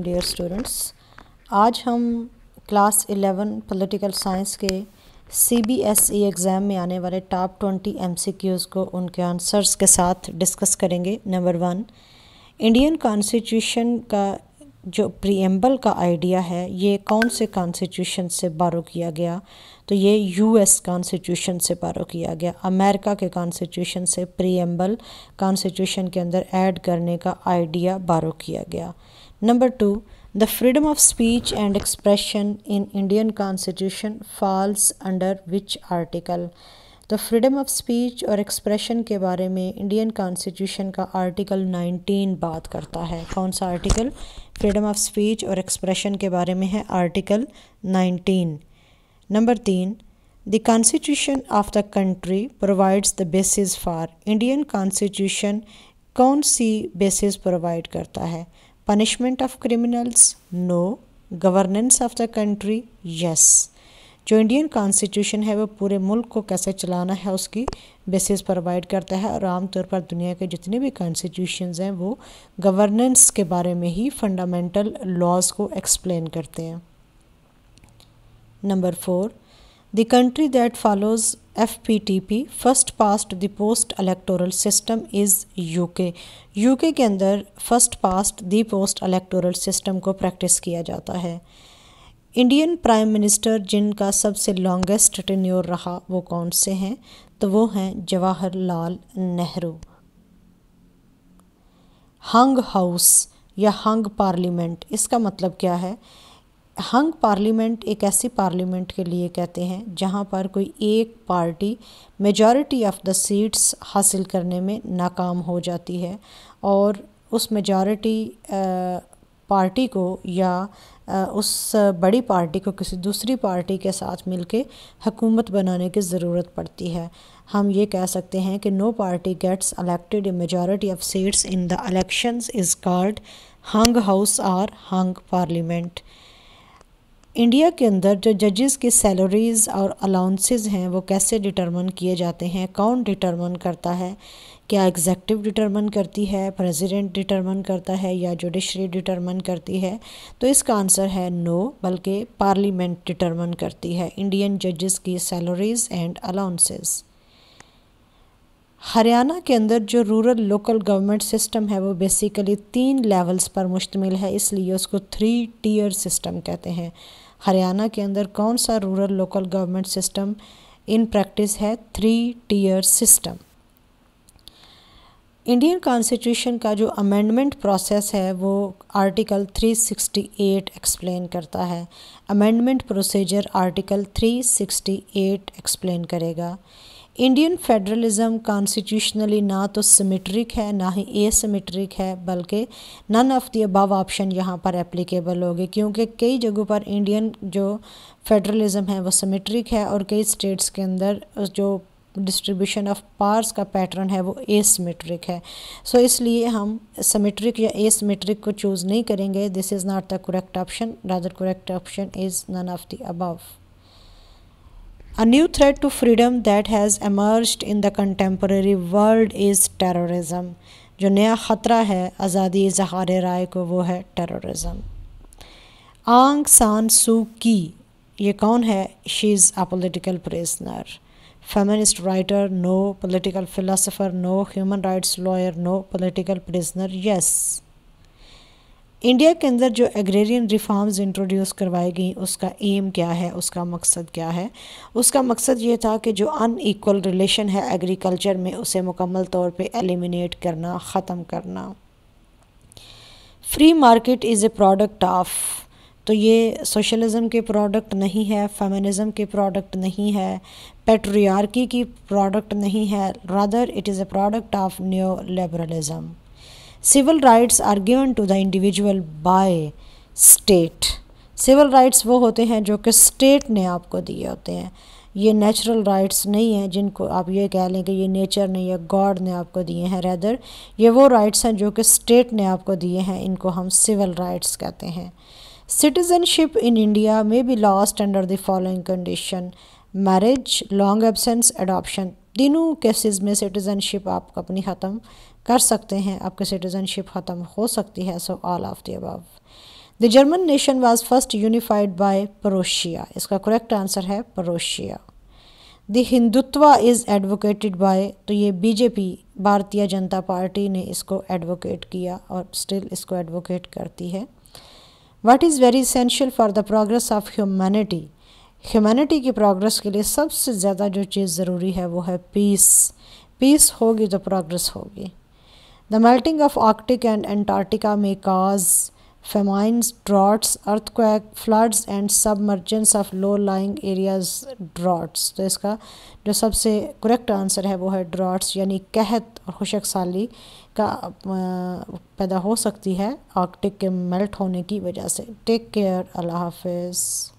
Dear students आज हम class 11 political science के सीबीएसई एग्ज़ाम e में आने वाले टॉप 20 एमसीक्यूज़ को उनके आंसर्स के साथ डिस्कस करेंगे नंबर वन इंडियन कॉन्स्टिट्यूशन का जो प्रीएम्बल का आइडिया है ये कौन से कॉन्स्टिट्यूशन से बारो किया गया तो ये यूएस कॉन्स्टिट्यूशन से बारो किया गया अमेरिका के कॉन्स्टिट्यूशन से प्रीएम्बल कॉन्स्टिट्यूशन के अंदर ऐड करने का आइडिया बारो किया गया number two the freedom of speech and expression in Indian constitution falls under which article तो फ्रीडम ऑफ स्पीच और एक्सप्रेशन के बारे में इंडियन कॉन्स्टिट्यूशन का आर्टिकल 19 बात करता है कौन सा आर्टिकल फ्रीडम ऑफ स्पीच और एक्सप्रेशन के बारे में है आर्टिकल 19 नंबर तीन the constitution of the country provides the basis for Indian constitution कौन सी बेसिस प्रोवाइड करता है punishment of criminals no governance of the country yes जो इंडियन कॉन्स्टिट्यूशन है वो पूरे मुल्क को कैसे चलाना है उसकी बेसिस प्रोवाइड करता है और आमतौर पर दुनिया के जितने भी कॉन्स्टिट्यूशंस हैं वो गवर्नेंस के बारे में ही फंडामेंटल लॉज को एक्सप्लेन करते हैं number four the country that follows F first past the post electoral system is UK UK के अंदर first past the post electoral system को प्रैक्टिस किया जाता है इंडियन प्राइम मिनिस्टर जिनका सबसे लॉन्गेस्ट टेन्योर रहा वो कौन से हैं तो वो हैं जवाहरलाल नेहरू हंग हाउस या हंग पार्लियामेंट इसका मतलब क्या है हंग पार्लियामेंट एक ऐसी पार्लियामेंट के लिए कहते हैं जहां पर कोई एक party majority of the seats हासिल करने में नाकाम हो जाती है और उस मेजॉरिटी पार्टी को या उस बड़ी पार्टी को किसी दूसरी पार्टी के साथ मिलके हुकूमत बनाने की ज़रूरत पड़ती है हम ये कह सकते हैं कि no party gets elected a majority of seats in the elections is called hung house or hung parliament India के अंदर जो जजेस के सैलरीज़ और अलाउंसेज हैं वो कैसे डिटरमन किए जाते हैं कौन डिटरमन करता है क्या एग्जेक्टिव डिटरमन करती है प्रेसिडेंट डिटरमन करता है या जुडिशरी डिटरमन करती है तो इसका आंसर है नो बल्कि पार्लियामेंट डिटरमन करती है इंडियन जजेस की सैलरीज़ एंड अलाउंसेज़ हरियाणा के अंदर जो रूरल लोकल गवर्नमेंट सिस्टम है वो बेसिकली तीन लेवल्स पर मुश्तमिल है इसलिए उसको थ्री टीयर सिस्टम कहते हैं हरियाणा के अंदर कौन सा rural local government system in practice है three tier system Indian constitution का जो अमेंडमेंट प्रोसेस है वो आर्टिकल 368 एक्सप्लेन करता है अमेंडमेंट प्रोसीजर आर्टिकल 368 एक्सप्लेन करेगा इंडियन फेडरलिज़म कॉन्स्टिट्यूशनली ना तो सिमेट्रिक है ना ही ए सिमेट्रिक है बल्कि none of the above option यहाँ पर एप्लीकेबल होगी क्योंकि कई जगहों पर इंडियन जो फेडरलिज़म है वो सिमेट्रिक है और कई स्टेट्स के अंदर जो डिस्ट्रीब्यूशन ऑफ पार्स का पैटर्न है वो एसमेट्रिक है सो so, इसलिए हम समेट्रिक या एसमेट्रिक को चूज़ नहीं करेंगे this is not the correct option rather correct option is none of the above A new threat to freedom that has emerged in the contemporary world is terrorism. जो नया ख़तरा है आज़ादी इजहार राय को वो है टेररिज्म आंग सान सू की ये कौन है she is a political feminist writer no political philosopher no human rights lawyer no political prisoner yes India के अंदर जो एग्रेरियन रिफॉर्म्स इंट्रोड्यूस करवाई गई उसका एम क्या है उसका मकसद क्या है उसका मकसद ये था कि जो एकवल रिलेशन है एग्रीकल्चर में उसे मुकम्मल तौर पे एलिमिनेट करना ख़त्म करना free market is a product of तो ये सोशलिज़म के प्रोडक्ट नहीं है फेमिनिज़म के प्रोडक्ट नहीं है पेट्रियार्की की प्रोडक्ट नहीं है rather it is a product of new liberalism civil rights are given to the individual by state civil rights वो होते हैं जो कि स्टेट ने आपको दिए होते हैं ये नेचुरल राइट्स नहीं हैं जिनको आप ये कह लें कि ये नेचर ने या गॉड ने आपको दिए हैं रेदर ये वो राइट्स हैं जो कि स्टेट ने आपको दिए हैं इनको हम सिविल राइट्स कहते हैं citizenship in India may be lost under the following condition marriage long absence adoption तीनों केसेस में सिटीज़नशिप आप अपनी ख़त्म कर सकते हैं आपकी सिटीज़नशिप ख़त्म हो सकती है so all of the above the German nation was first unified by Prussia इसका करेक्ट आंसर है Prussia the Hindutva is advocated by तो ये बीजेपी भारतीय जनता पार्टी ने इसको एडवोकेट किया और स्टिल इसको एडवोकेट करती है what is very essential for the progress of humanity humanity की प्रोग्रेस के लिए सबसे ज़्यादा जो चीज़ ज़रूरी है वो है पीस पीस होगी तो प्रोग्रेस होगी the melting of Arctic and Antarctica में cause famines droughts earthquake floods and submergence of low lying areas droughts तो इसका जो सबसे करेक्ट आंसर है वो है ड्रॉट्स यानी कहत और खुशक साली का पैदा हो सकती है आर्कटिक के मेल्ट होने की वजह से टेक केयर अल्लाह हाफिज़